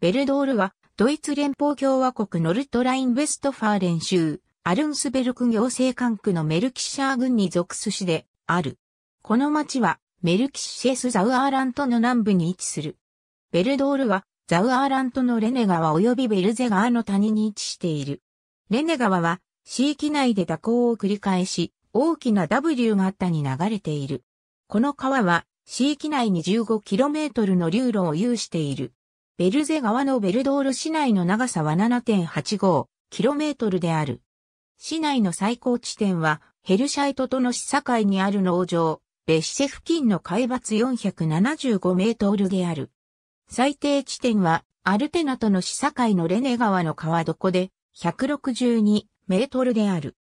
ベルドールは、ドイツ連邦共和国ノルトライン・ウェストファーレン州、アルンスベルク行政管区のメルキシャー郡に属す市である。この町は、メルキシェス・ザウアーラントの南部に位置する。ベルドールは、ザウアーラントのレネ川及びベルゼ川の谷に位置している。レネ川は、市域内で蛇行を繰り返し、大きな W 型に流れている。この川は、市域内に 15km の流路を有している。ベルゼ川のベルドール市内の長さは 7.85km である。市内の最高地点はヘルシャイトとの市境にある農場、ベシェ付近の海抜475メートルである。最低地点はアルテナとの市境のレネ川の川床で162メートルである。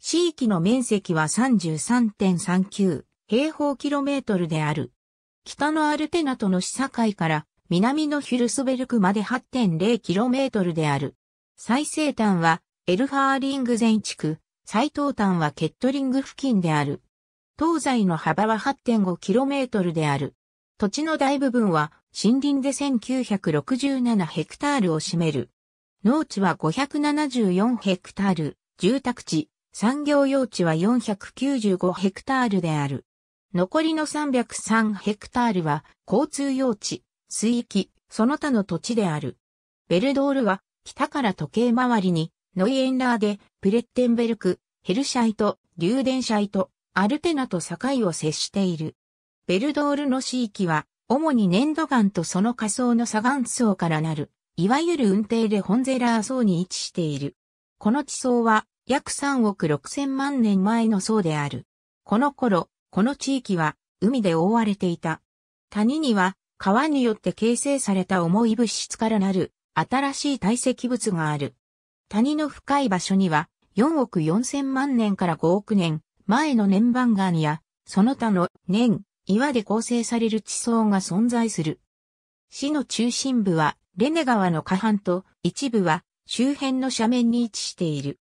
地域の面積は33.39平方キロメートルである。北のアルテナとの市境から南のヒュルスベルクまで 8.0km である。最西端はエルファーリング全地区、最東端はケットリング付近である。東西の幅は 8.5km である。土地の大部分は森林で1967ヘクタールを占める。農地は574ヘクタール、住宅地、産業用地は495ヘクタールである。残りの303ヘクタールは交通用地、水域、その他の土地である。ベルドールは、北から時計回りに、ノイエンラーで、プレッテンベルク、ヘルシャイト、リューデンシャイト、アルテナと境を接している。ベルドールの地域は、主に粘土岩とその下層の砂岩層からなる、いわゆる運転でホンゼラー層に位置している。この地層は、約3億6千万年前の層である。この頃、この地域は、海で覆われていた。谷には、川によって形成された重い物質からなる新しい堆積物がある。谷の深い場所には4億4千万年から5億年前の年番岩やその他の年、岩で構成される地層が存在する。市の中心部はレネ川の下半と一部は周辺の斜面に位置している。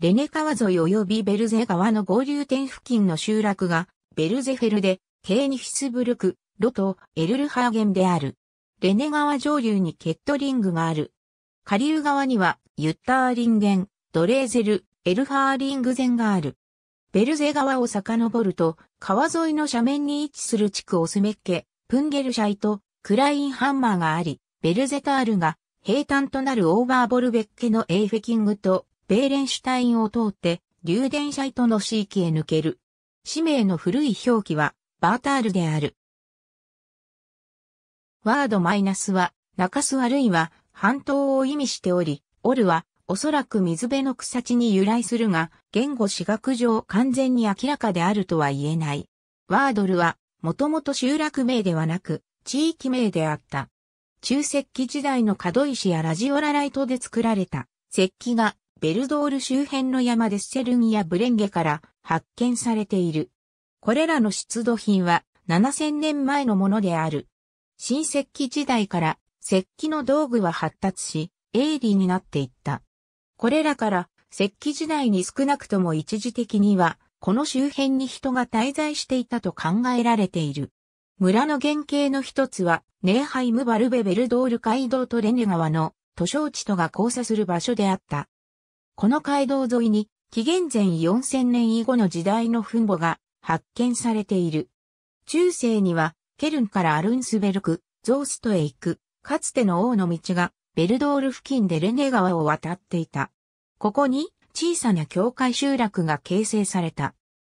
レネ川沿い及びベルゼ川の合流点付近の集落がベルゼフェルで、ケーニヒスブルク、ロとエルルハーゲンである。レネ川上流にケットリングがある。下流側にはユッターリンゲン、ドレーゼル、エルハーリングゼンがある。ベルゼ川を遡ると、川沿いの斜面に位置する地区オスメッケ、プンゲルシャイとクラインハンマーがあり、ベルゼタールが平坦となるオーバーボルベッケのエーフェキングとベーレンシュタインを通って、リューデンシャイトの地域へ抜ける。氏名の古い表記は、バータールである。ワードマイナスは、中洲あるいは半島を意味しており、オルはおそらく水辺の草地に由来するが、言語史学上完全に明らかであるとは言えない。ワードルは、もともと集落名ではなく、地域名であった。中石器時代の角石やラジオラライトで作られた石器が、ベルドール周辺の山でセルンやブレンゲから発見されている。これらの出土品は7000年前のものである。新石器時代から石器の道具は発達し、鋭利になっていった。これらから石器時代に少なくとも一時的には、この周辺に人が滞在していたと考えられている。村の原型の一つは、ネーハイムバルベベルドール街道とレネ川の都省地とが交差する場所であった。この街道沿いに、紀元前4000年以後の時代の墳墓が発見されている。中世にはケルンからアルンスベルク、ゾーストへ行く、かつての王の道が、ベルドール付近でレネ川を渡っていた。ここに、小さな境界集落が形成された。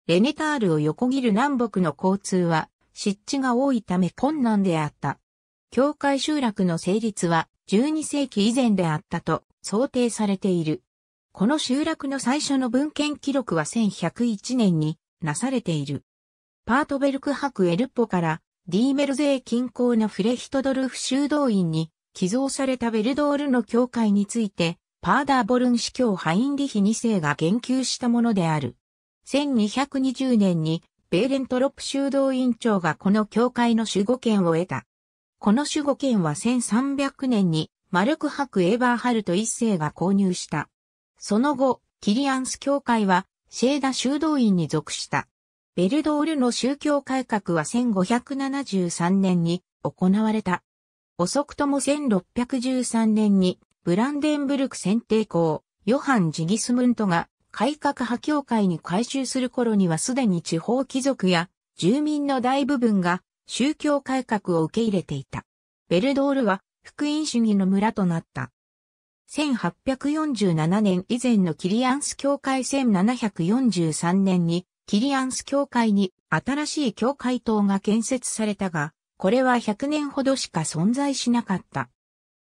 レネタールを横切る南北の交通は、湿地が多いため困難であった。境界集落の成立は、12世紀以前であったと想定されている。この集落の最初の文献記録は1101年になされている。パートベルク博エルポからディーメルゼー近郊のフレヒトドルフ修道院に寄贈されたベルドールの教会について、パーダーボルン司教ハインリヒ2世が言及したものである。1220年にベーレントロップ修道院長がこの教会の守護権を得た。この守護権は1300年にマルクハク・エーバーハルト1世が購入した。その後、キリアンス教会はシェーダ修道院に属した。ベルドールの宗教改革は1573年に行われた。遅くとも1613年にブランデンブルク選定校、ヨハン・ジギスムントが改革派教会に改修する頃にはすでに地方貴族や住民の大部分が宗教改革を受け入れていた。ベルドールは福音主義の村となった。1847年以前のキリアンス教会1743年にキリアンス教会に新しい教会塔が建設されたが、これは100年ほどしか存在しなかった。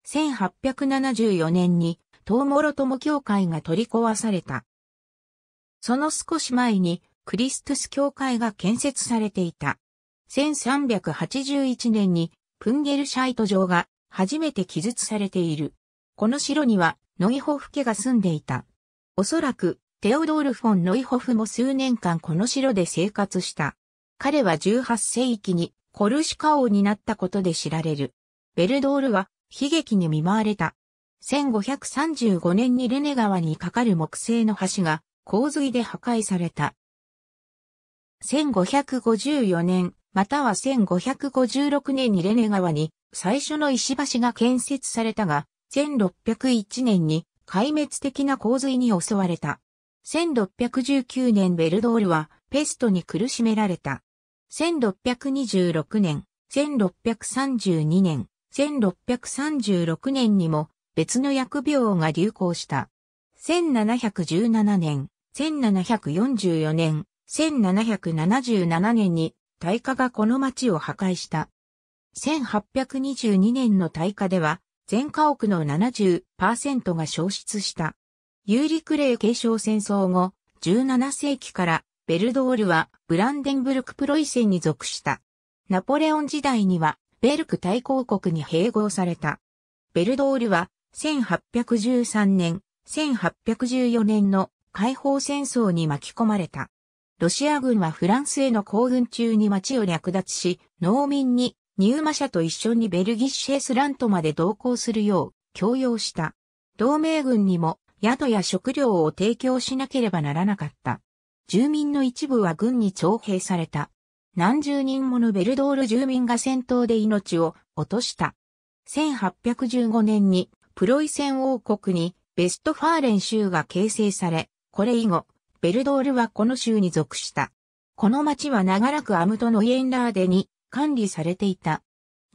1874年に、トウモロトモ教会が取り壊された。その少し前に、クリストス教会が建設されていた。1381年に、プンゲルシャイト城が初めて記述されている。この城には、ノイホフ家が住んでいた。おそらく、テオドール・フォン・ノイホフも数年間この城で生活した。彼は18世紀にコルシカ王になったことで知られる。ベルドールは悲劇に見舞われた。1535年にレネ川に架かる木製の橋が洪水で破壊された。1554年、または1556年にレネ川に最初の石橋が建設されたが、1601年に壊滅的な洪水に襲われた。1619年ベルドールはペストに苦しめられた。1626年、1632年、1636年にも別の薬病が流行した。1717年、1744年、1777年に大火がこの町を破壊した。1822年の大火では全家屋の70%が消失した。ユーリクレー継承戦争後、17世紀からベルドールはブランデンブルクプロイセンに属した。ナポレオン時代にはベルク大公国に併合された。ベルドールは1813年、1814年の解放戦争に巻き込まれた。ロシア軍はフランスへの行軍中に町を略奪し、農民にニューマ社と一緒にベルギッシェスラントまで同行するよう強要した。同盟軍にも宿や食料を提供しなければならなかった。住民の一部は軍に徴兵された。何十人ものベルドール住民が戦闘で命を落とした。1815年にプロイセン王国にベストファーレン州が形成され、これ以後、ベルドールはこの州に属した。この町は長らくアムトのイエンラーデに管理されていた。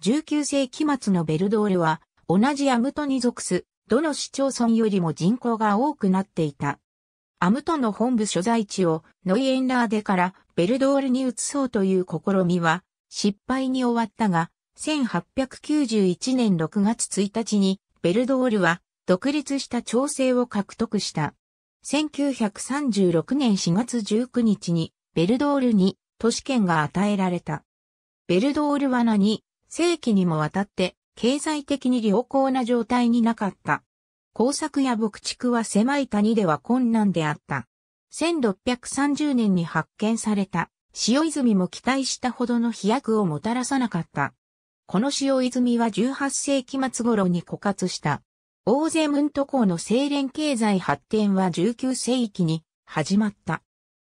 19世紀末のベルドールは同じアムトに属すどの市町村よりも人口が多くなっていた。アムトの本部所在地をノイエンラーデからベルドールに移そうという試みは失敗に終わったが、1891年6月1日にベルドールは独立した調整を獲得した。1936年4月19日にベルドールに都市圏が与えられた。ベルドールは何世紀にもわたって経済的に良好な状態になかった。工作や牧畜は狭い谷では困難であった。1630年に発見された塩泉も期待したほどの飛躍をもたらさなかった。この塩泉は18世紀末頃に枯渇した。大勢ムント港の精錬経済発展は19世紀に始まった。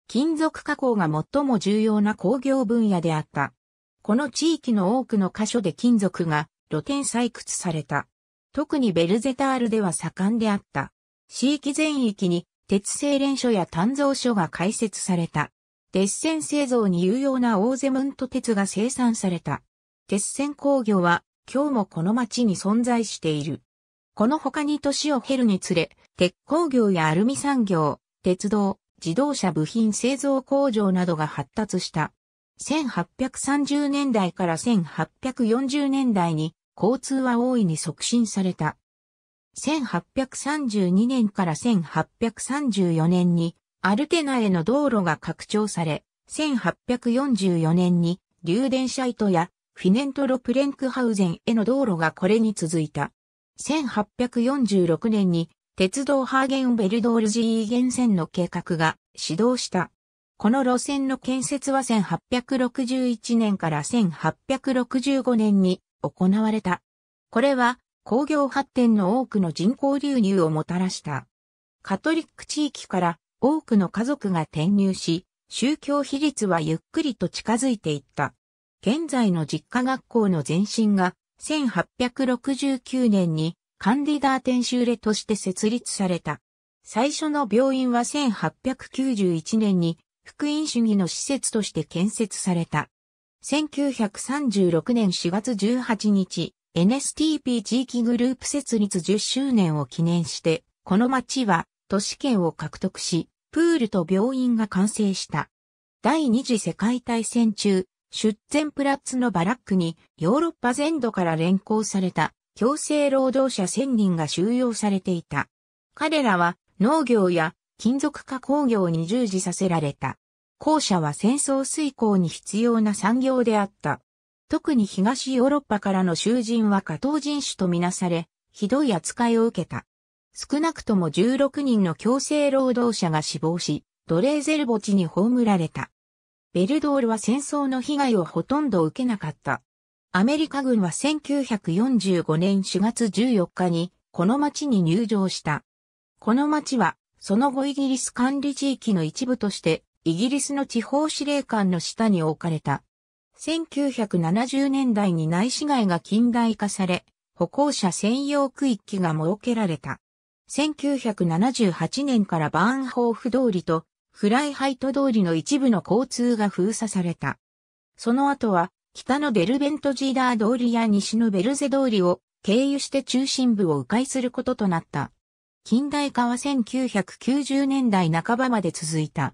金属加工が最も重要な工業分野であった。この地域の多くの箇所で金属が露天採掘された。特にベルゼタールでは盛んであった。地域全域に鉄製錬所や炭造所が開設された。鉄線製造に有用な大ゼムント鉄が生産された。鉄線工業は今日もこの町に存在している。この他に年を経るにつれ、鉄工業やアルミ産業、鉄道、自動車部品製造工場などが発達した。1830年代から1840年代に交通は大いに促進された。1832年から1834年にアルテナへの道路が拡張され、1844年に流電車糸やフィネントロプレンクハウゼンへの道路がこれに続いた。1846年に鉄道ハーゲンベルドールジーゲン線の計画が始動した。この路線の建設は1861年から1865年に行われた。これは工業発展の多くの人口流入をもたらした。カトリック地域から多くの家族が転入し、宗教比率はゆっくりと近づいていった。現在の実家学校の前身が1869年にカンディダーテンシューレとして設立された。最初の病院は1891年に福音主義の施設として建設された。1936年4月18日、NSTP 地域グループ設立10周年を記念して、この町は都市圏を獲得し、プールと病院が完成した。第二次世界大戦中、出前プラッツのバラックにヨーロッパ全土から連行された強制労働者1000人が収容されていた。彼らは農業や金属加工業に従事させられた。後者は戦争遂行に必要な産業であった。特に東ヨーロッパからの囚人は下等人種とみなされ、ひどい扱いを受けた。少なくとも16人の強制労働者が死亡し、ドレーゼル墓地に葬られた。ベルドールは戦争の被害をほとんど受けなかった。アメリカ軍は1945年4月14日にこの町に入場した。この町はその後イギリス管理地域の一部として、イギリスの地方司令官の下に置かれた。1970年代に内市街が近代化され、歩行者専用区域が設けられた。1978年からバーンホーフ通りとフライハイト通りの一部の交通が封鎖された。その後は北のデルベントジーダー通りや西のベルゼ通りを経由して中心部を迂回することとなった。近代化は1990年代半ばまで続いた。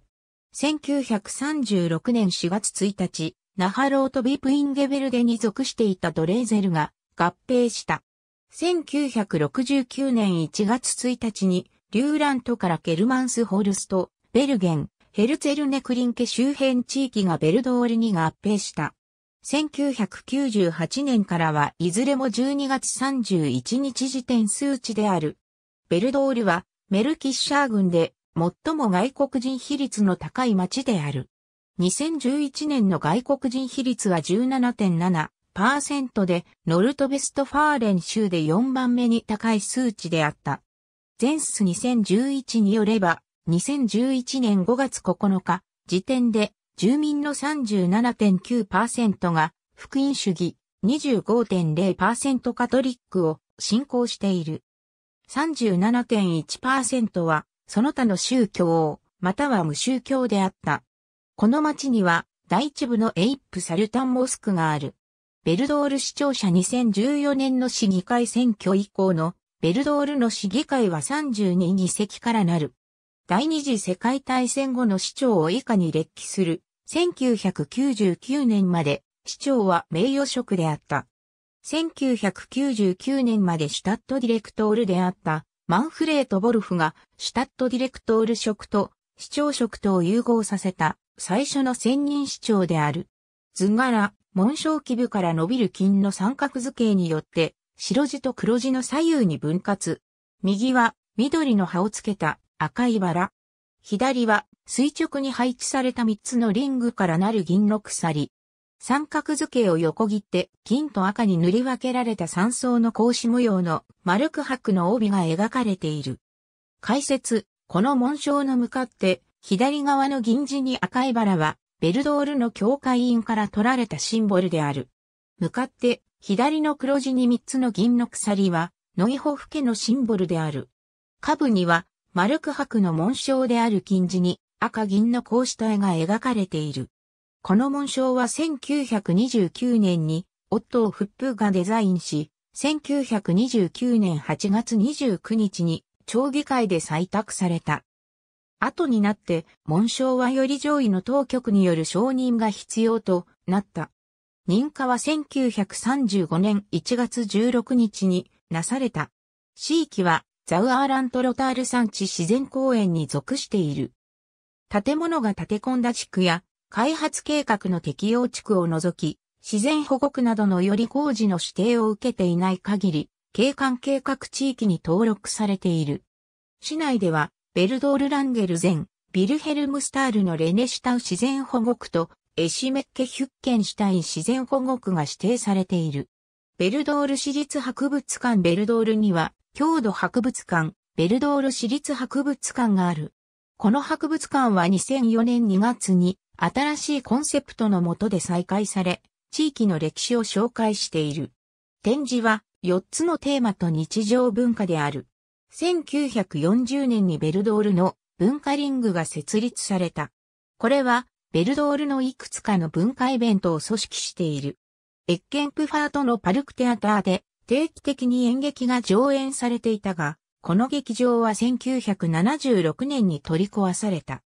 1936年4月1日、ナハローとビプインゲベルデに属していたドレーゼルが合併した。1969年1月1日に、リューラントからケルマンスホルスト、ベルゲン、ヘルツェルネクリンケ周辺地域がベルドールに合併した。1998年からはいずれも12月31日時点数値であるベルドールはメルキッシャー郡で最も外国人比率の高い町である。2011年の外国人比率は17.7%で、ノルトベストファーレン州で4番目に高い数値であった。ゼンス2011によれば、2011年5月9日時点で住民の37.9%が福音主義25.0%カトリックを信仰している。37.1%は、その他の宗教、または無宗教であった。この町には、第一部のエイップ・サルタン・モスクがある。ベルドール市庁舎2014年の市議会選挙以降の、ベルドールの市議会は32議席からなる。第二次世界大戦後の市長を以下に列記する1999年まで市長は名誉職であった。1999年までシュタットディレクトールであったマンフレート・ボルフがシュタットディレクトール職と市長職とを融合させた最初の専任市長である。図柄、紋章基部から伸びる金の三角図形によって白地と黒地の左右に分割。右は緑の葉をつけた赤いバラ。左は垂直に配置された三つのリングからなる銀の鎖。三角図形を横切って金と赤に塗り分けられた三層の格子模様の丸く白の帯が描かれている。解説、この紋章の向かって左側の銀字に赤いバラはベルドールの教会員から取られたシンボルである。向かって左の黒字に三つの銀の鎖はノイホフ家のシンボルである。下部には丸く白の紋章である金字に赤銀の格子体が描かれている。この紋章は1929年に、オットー・フップがデザインし、1929年8月29日に、町議会で採択された。後になって、紋章はより上位の当局による承認が必要となった。認可は1935年1月16日になされた。地域はザウアーラントロタール山地自然公園に属している。建物が建て込んだ地区や開発計画の適用地区を除き、自然保護区などのより工事の指定を受けていない限り、景観計画地域に登録されている。市内では、ベルドール・ランゲルゼン、ビルヘルムスタールのレネシタウ自然保護区と、エシメッケヒュッケンシュタイン自然保護区が指定されている。ベルドール市立博物館ベルドールには、郷土博物館、ベルドール市立博物館がある。この博物館は2004年2月に新しいコンセプトのもとで再開され、地域の歴史を紹介している。展示は4つのテーマと日常文化である。1940年にベルドールの文化リングが設立された。これはベルドールのいくつかの文化イベントを組織している。エッケンプファートのパルクテアターで定期的に演劇が上演されていたが、この劇場は1976年に取り壊された。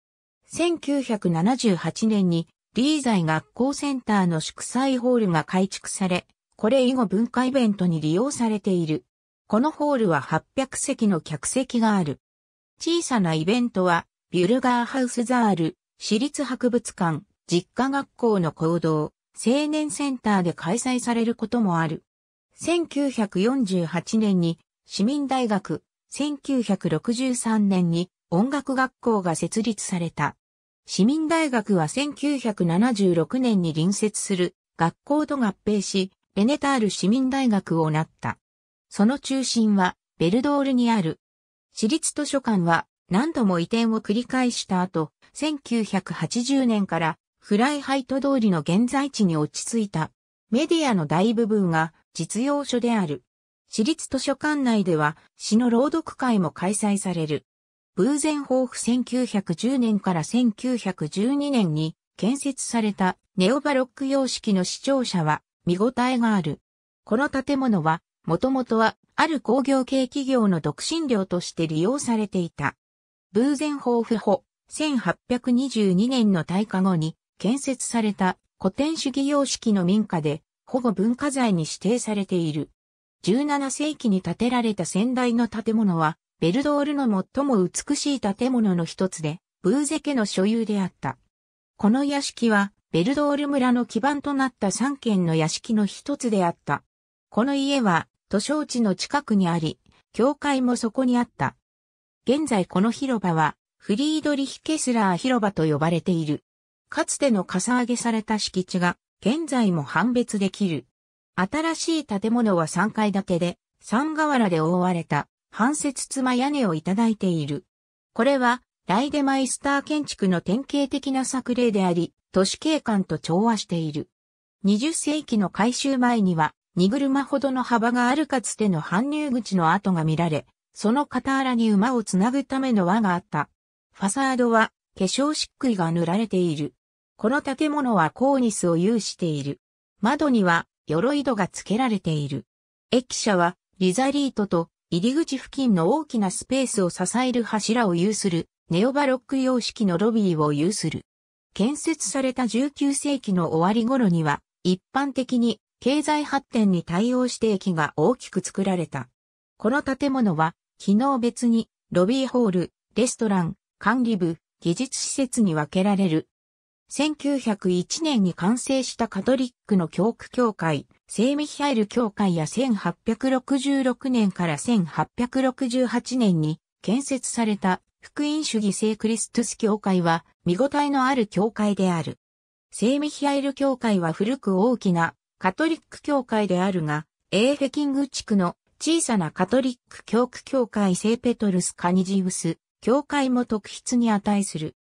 1978年にリーザイ学校センターの祝祭ホールが改築され、これ以後文化イベントに利用されている。このホールは800席の客席がある。小さなイベントは、ビュルガーハウスザール、私立博物館、実家学校の行動、青年センターで開催されることもある。1948年に市民大学、1963年に音楽学校が設立された。市民大学は1976年に隣接する学校と合併し、ベネタール市民大学をなった。その中心はベルドールにある。市立図書館は何度も移転を繰り返した後、1980年からフライハイト通りの現在地に落ち着いた。メディアの大部分が実用書である。市立図書館内では詩の朗読会も開催される。ブーゼンホーフ1910年から1912年に建設されたネオバロック様式の視聴者は見応えがある。この建物はもともとはある工業系企業の独身寮として利用されていた。ブーゼンホーフ保1822年の退化後に建設された古典主義様式の民家で保護文化財に指定されている。17世紀に建てられた先代の建物はベルドールの最も美しい建物の一つで、ブーゼ家の所有であった。この屋敷は、ベルドール村の基盤となった三軒の屋敷の一つであった。この家は、都省地の近くにあり、教会もそこにあった。現在この広場は、フリードリヒ・ケスラー広場と呼ばれている。かつてのかさ上げされた敷地が、現在も判別できる。新しい建物は3階建てで、三瓦で覆われた半節妻屋根をいただいている。これは、ライデマイスター建築の典型的な作例であり、都市景観と調和している。20世紀の改修前には、荷車ほどの幅があるかつての搬入口の跡が見られ、その傍らに馬をつなぐための輪があった。ファサードは、化粧漆喰が塗られている。この建物はコーニスを有している。窓には、鎧戸が付けられている。駅舎は、リザリートと入り口付近の大きなスペースを支える柱を有する、ネオバロック様式のロビーを有する。建設された19世紀の終わり頃には、一般的に経済発展に対応して駅が大きく作られた。この建物は、機能別に、ロビーホール、レストラン、管理部、技術施設に分けられる。1901年に完成したカトリックの教区教会、聖ミヒャエル教会や1866年から1868年に建設された福音主義聖クリストス教会は見応えのある教会である。聖ミヒャエル教会は古く大きなカトリック教会であるが、エーフェキング地区の小さなカトリック教区教会聖ペトルス・カニジウス教会も特筆に値する。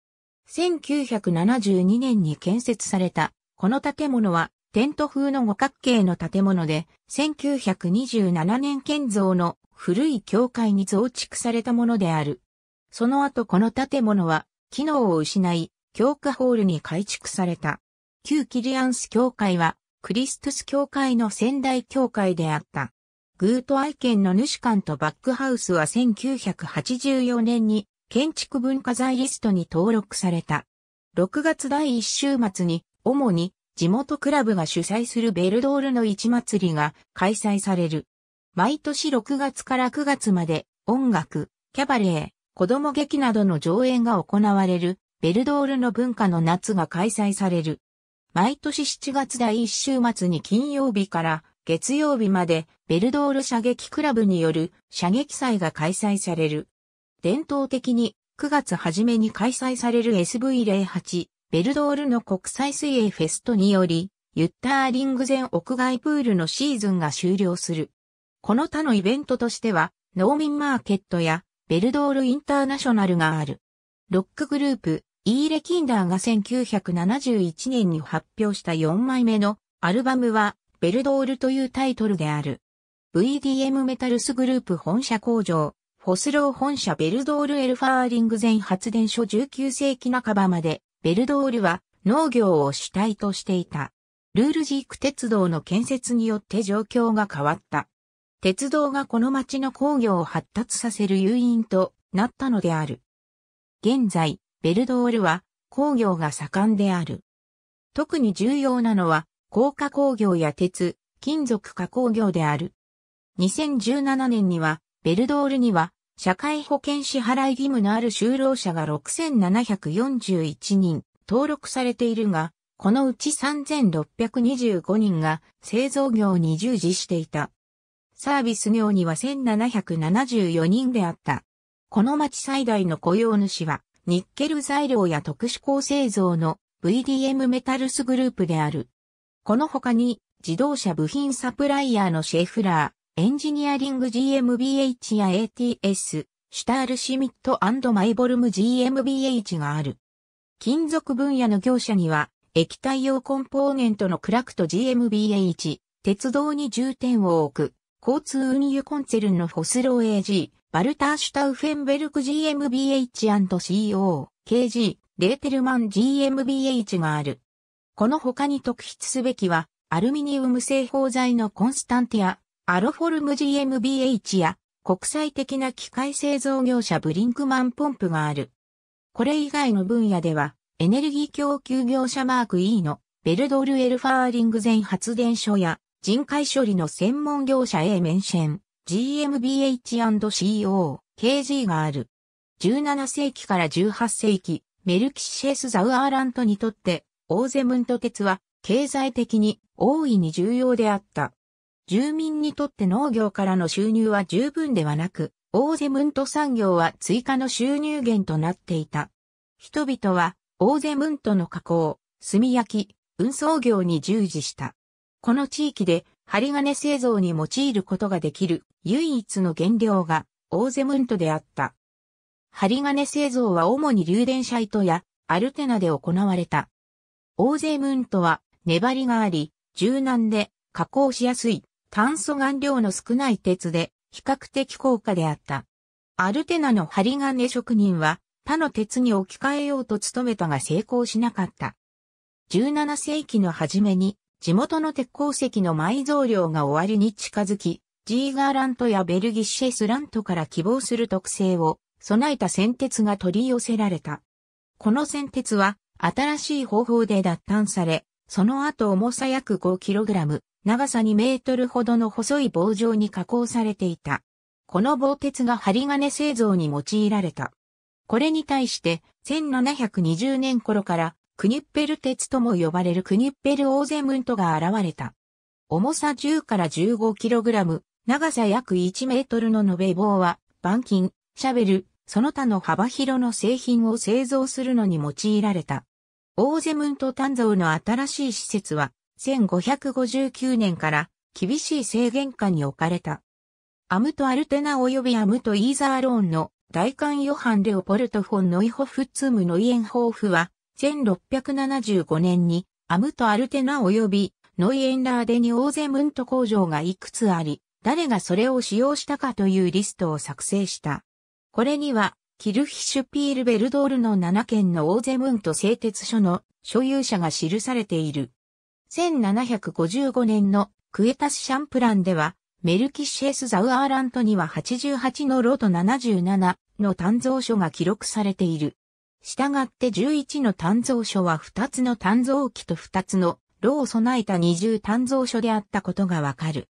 1972年に建設された、この建物はテント風の五角形の建物で、1927年建造の古い教会に増築されたものである。その後この建物は、機能を失い、教科ホールに改築された。旧キリアンス教会は、クリストス教会の仙台教会であった。グートアイケンの主館とバックハウスは1984年に建築文化財リストに登録された。6月第1週末に、主に地元クラブが主催するベルドールの市祭りが開催される。毎年6月から9月まで音楽、キャバレー、子供劇などの上演が行われるベルドールの文化の夏が開催される。毎年7月第1週末に金曜日から月曜日までベルドール射撃クラブによる射撃祭が開催される。伝統的に9月初めに開催される SV08 ベルドールの国際水泳フェストにより、ユッターリング前屋外プールのシーズンが終了する。この他のイベントとしては、農民マーケットやベルドールインターナショナルがある。ロックグループ、イーレ・キンダーが1971年に発表した4枚目のアルバムは、ベルドールというタイトルである。VDM メタルスグループ本社工場、フォスロー本社ベルドールエルファーリング前発電所19世紀半ばまでベルドールは農業を主体としていた。ルールジーク鉄道の建設によって状況が変わった。鉄道がこの町の工業を発達させる誘因となったのである。現在、ベルドールは工業が盛んである。特に重要なのは、高架工業や鉄、金属加工業である。2017年には、ベルドールには社会保険支払い義務のある就労者が6741人登録されているが、このうち3625人が製造業に従事していた。サービス業には1774人であった。この町最大の雇用主は、ニッケル材料や特殊鋼製造の VDM メタルスグループである。この他に自動車部品サプライヤーのシェフラー、エンジニアリング GmbH や ATS、シュタールシミットマイボルム GmbH がある。金属分野の業者には、液体用コンポーネントのクラクト GmbH、鉄道に重点を置く、交通運輸コンツェルンのフォスロー AG、バルターシュタウフェンベルク GmbH&CO、KG、レーテルマン GmbH がある。この他に特筆すべきは、アルミニウム製法材のコンスタンティア、アロフォルム GmbH や国際的な機械製造業者ブリンクマンポンプがある。これ以外の分野では、エネルギー供給業者マーク E のベルドルエルファーリング全発電所や人海処理の専門業者 A メンシェン GmbH&CO KG がある。17世紀から18世紀、メルキシェス・ザウアーラントにとって、オーゼムント鉄は経済的に大いに重要であった。住民にとって農業からの収入は十分ではなく、オーゼムント産業は追加の収入源となっていた。人々は、オーゼムントの加工、炭焼き、運送業に従事した。この地域で、針金製造に用いることができる唯一の原料が、オーゼムントであった。針金製造は主に流電車糸やアルテナで行われた。オーゼムントは粘りがあり、柔軟で加工しやすい炭素含量の少ない鉄で比較的高価であった。アルテナの針金職人は他の鉄に置き換えようと努めたが成功しなかった。17世紀の初めに地元の鉄鉱石の埋蔵量が終わりに近づき、ジーガーラントやベルギッシェスラントから希望する特性を備えた先鉄が取り寄せられた。この先鉄は新しい方法で脱炭され、その後重さ約 5kg、長さ2メートルほどの細い棒状に加工されていた。この棒鉄が針金製造に用いられた。これに対して1720年頃からクニッペル鉄とも呼ばれるクニッペルオーゼムントが現れた。重さ10から1 5ラム、長さ約1メートルの延べ棒は、板金、シャベル、その他の幅広の製品を製造するのに用いられた。オーゼムント炭造の新しい施設は、1559年から厳しい制限下に置かれた。アムト・アルテナ及びアムト・イーザーローンの大官ヨハン・レオポルト・フォン・ノイホフ・ツム・ノイエンホーフは、1675年にアムト・アルテナ及びノイエンラーデにオーゼムント工場がいくつあり、誰がそれを使用したかというリストを作成した。これには、キルヒシュピールベルドールの7県のオーゼムント製鉄所の所有者が記されている。1755年のクエタス・シャンプランでは、メルキシェス・ザウアーラントには88のロと77の炭蔵書が記録されている。したがって11の炭蔵書は2つの炭蔵機と2つの炉を備えた二重炭蔵書であったことがわかる。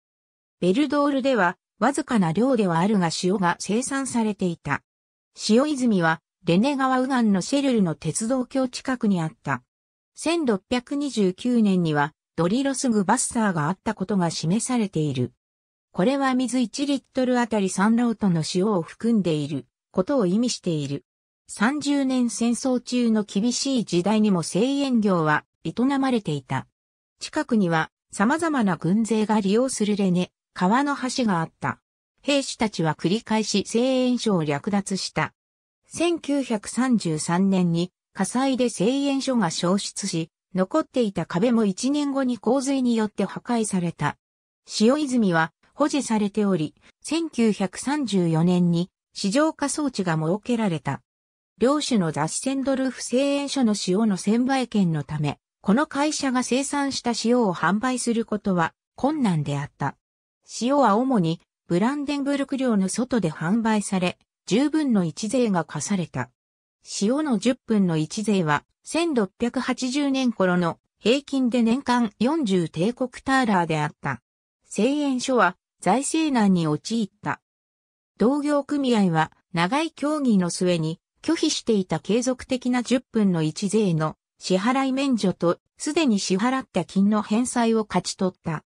ベルドールでは、わずかな量ではあるが塩が生産されていた。塩泉は、レネ川右岸のシェルルの鉄道橋近くにあった。1629年にはドリロスグバッサーがあったことが示されている。これは水1リットルあたり3ロートの塩を含んでいることを意味している。30年戦争中の厳しい時代にも製塩業は営まれていた。近くには様々な軍勢が利用するレネ、川の橋があった。兵士たちは繰り返し製塩所を略奪した。1933年に火災で製塩所が消失し、残っていた壁も1年後に洪水によって破壊された。塩泉は保持されており、1934年に市場化装置が設けられた。領主の雑誌センドルフ製塩所の塩の専売権のため、この会社が生産した塩を販売することは困難であった。塩は主にブランデンブルク領の外で販売され、十分の一税が課された。塩の10分の1税は、1680年頃の平均で年間40帝国ターラーであった。製塩所は財政難に陥った。同業組合は長い協議の末に拒否していた継続的な10分の1税の支払い免除とすでに支払った金の返済を勝ち取った。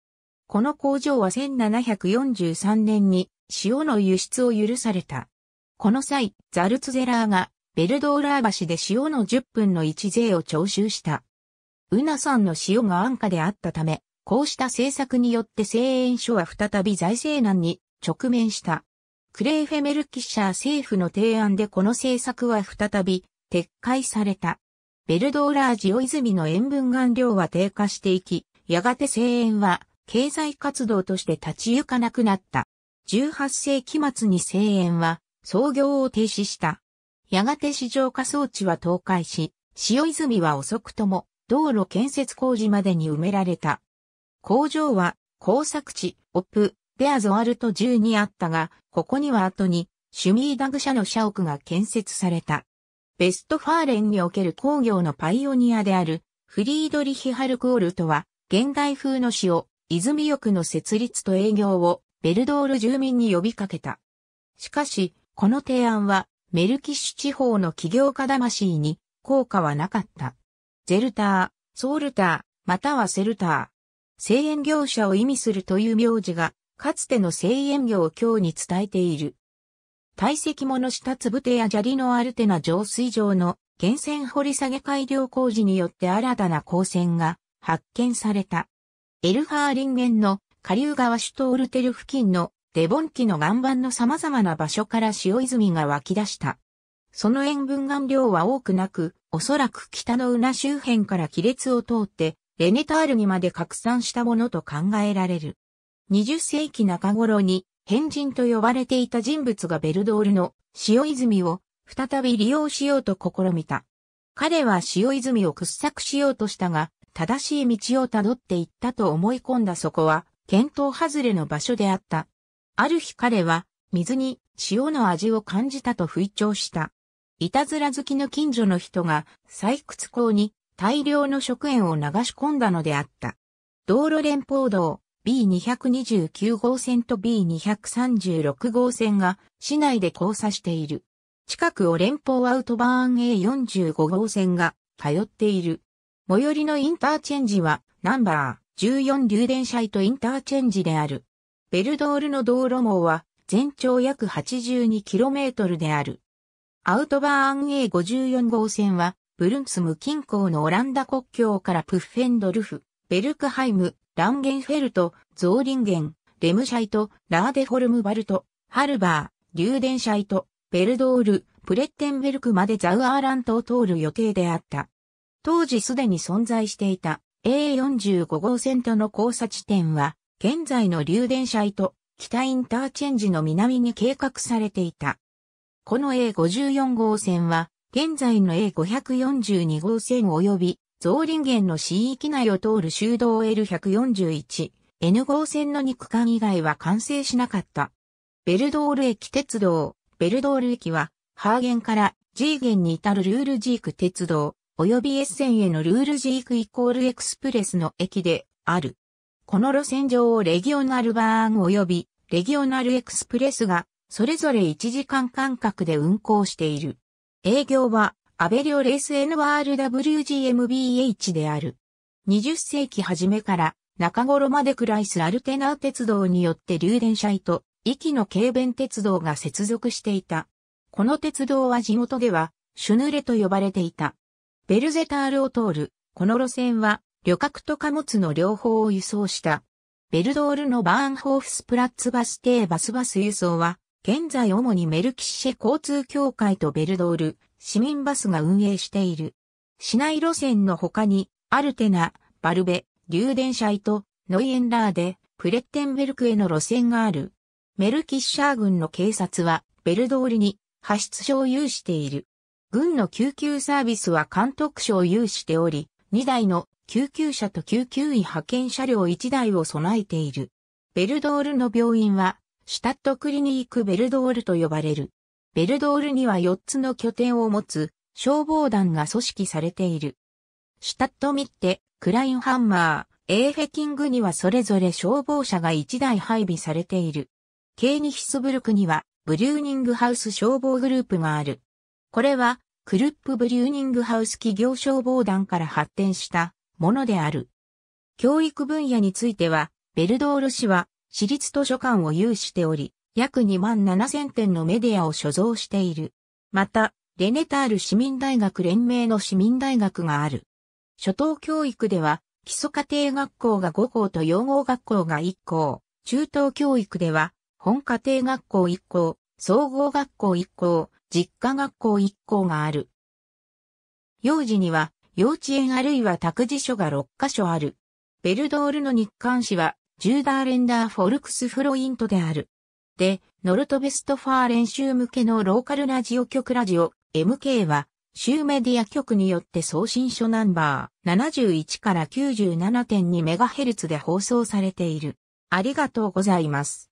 この工場は1743年に塩の輸出を許された。この際、ザルツゼラーがベルドーラー橋で塩の10分の1税を徴収した。ウナさんの塩が安価であったため、こうした政策によって製塩所は再び財政難に直面した。クレーフェメルキッシャー政府の提案でこの政策は再び撤回された。ベルドーラージオ泉の塩分含量は低下していき、やがて製塩は経済活動として立ち行かなくなった。18世紀末に製塩は創業を停止した。やがて市場化装置は倒壊し、塩泉は遅くとも道路建設工事までに埋められた。工場は工作地、オプ、デアゾアルト10にあったが、ここには後にシュミーダグ社の社屋が建設された。ベストファーレンにおける工業のパイオニアであるフリードリヒ・ハルクオルトは、現代風の塩、泉浴の設立と営業を、ベルドール住民に呼びかけた。しかし、この提案は、メルキッシュ地方の起業家魂に効果はなかった。ゼルター、ソールター、またはセルター。製塩業者を意味するという名字が、かつての製塩業を今日に伝えている。堆積物下粒手や砂利のアルテナ浄水場の源泉掘り下げ改良工事によって新たな光線が発見された。エルファーリンゲンの下流川シュトールテル付近のデボン紀の岩盤の様々な場所から塩泉が湧き出した。その塩分岩量は多くなく、おそらく北の裏周辺から亀裂を通って、レネタールにまで拡散したものと考えられる。20世紀中頃に、変人と呼ばれていた人物がベルドールの塩泉を再び利用しようと試みた。彼は塩泉を掘削しようとしたが、正しい道をたどっていったと思い込んだそこは、検討外れの場所であった。ある日彼は、水に塩の味を感じたと吹聴した。いたずら好きの近所の人が採掘口に大量の食塩を流し込んだのであった。道路連邦道 B229 号線と B236 号線が市内で交差している。近くを連邦アウトバーン A45 号線が通っている。最寄りのインターチェンジはナンバー14流電車とインターチェンジである。ベルドールの道路網は全長約 82km である。アウトバーン A54 号線はブルンスム近郊のオランダ国境からプッフェンドルフ、ベルクハイム、ランゲンフェルト、ゾーリンゲン、レムシャイト、ラーデフォルムバルト、ハルバー、リューデンシャイト、ベルドール、プレッテンベルクまでザウアーラントを通る予定であった。当時すでに存在していた A45 号線との交差地点は現在の流電車と北インターチェンジの南に計画されていた。この A54 号線は、現在の A542 号線及び、増林源の市域内を通る修道 L141、N 号線の2区間以外は完成しなかった。ベルドール駅鉄道、ベルドール駅は、ハーゲンから G ンに至るルールジーク鉄道、及び S 線へのルールジークイコールエクスプレスの駅である。この路線上をレギオナルバーン及びレギオナルエクスプレスがそれぞれ1時間間隔で運行している。営業はアベリオレース NRWGMBH である。20世紀初めから中頃までクライスアルテナー鉄道によって流電車と域の軽便鉄道が接続していた。この鉄道は地元ではシュヌレと呼ばれていた。ベルゼタールを通る、この路線は旅客と貨物の両方を輸送した。ベルドールのバーンホーフスプラッツバス停バスバス輸送は、現在主にメルキッシェ交通協会とベルドール、市民バスが運営している。市内路線の他に、アルテナ、バルベ、リューデンシャイト、ノイエンラーで、プレッテンベルクへの路線がある。メルキッシャー軍の警察は、ベルドールに、派出所を有している。軍の救急サービスは監督所を有しており、2台の救急車と救急医派遣車両1台を備えている。ベルドールの病院は、シュタットクリニークベルドールと呼ばれる。ベルドールには4つの拠点を持つ消防団が組織されている。シュタットミッテ、クラインハンマー、エーフェキングにはそれぞれ消防車が1台配備されている。ケーニヒスブルクにはブリューニングハウス消防グループがある。これはクルップブリューニングハウス企業消防団から発展したものである。教育分野については、ベルドール氏は、私立図書館を有しており、約2万7千点のメディアを所蔵している。また、レネタール市民大学連盟の市民大学がある。初等教育では、基礎家庭学校が5校と養護学校が1校、中等教育では、本家庭学校1校、総合学校1校、実家学校1校がある。幼児には、幼稚園あるいは託児所が6カ所ある。ベルドールの日刊誌は、ジューダーレンダー・フォルクスフロイントである。で、ノルトベストファー練習向けのローカルラジオ局ラジオ、MK は、州メディア局によって送信書ナンバー71から 97.2MHz で放送されている。ありがとうございます。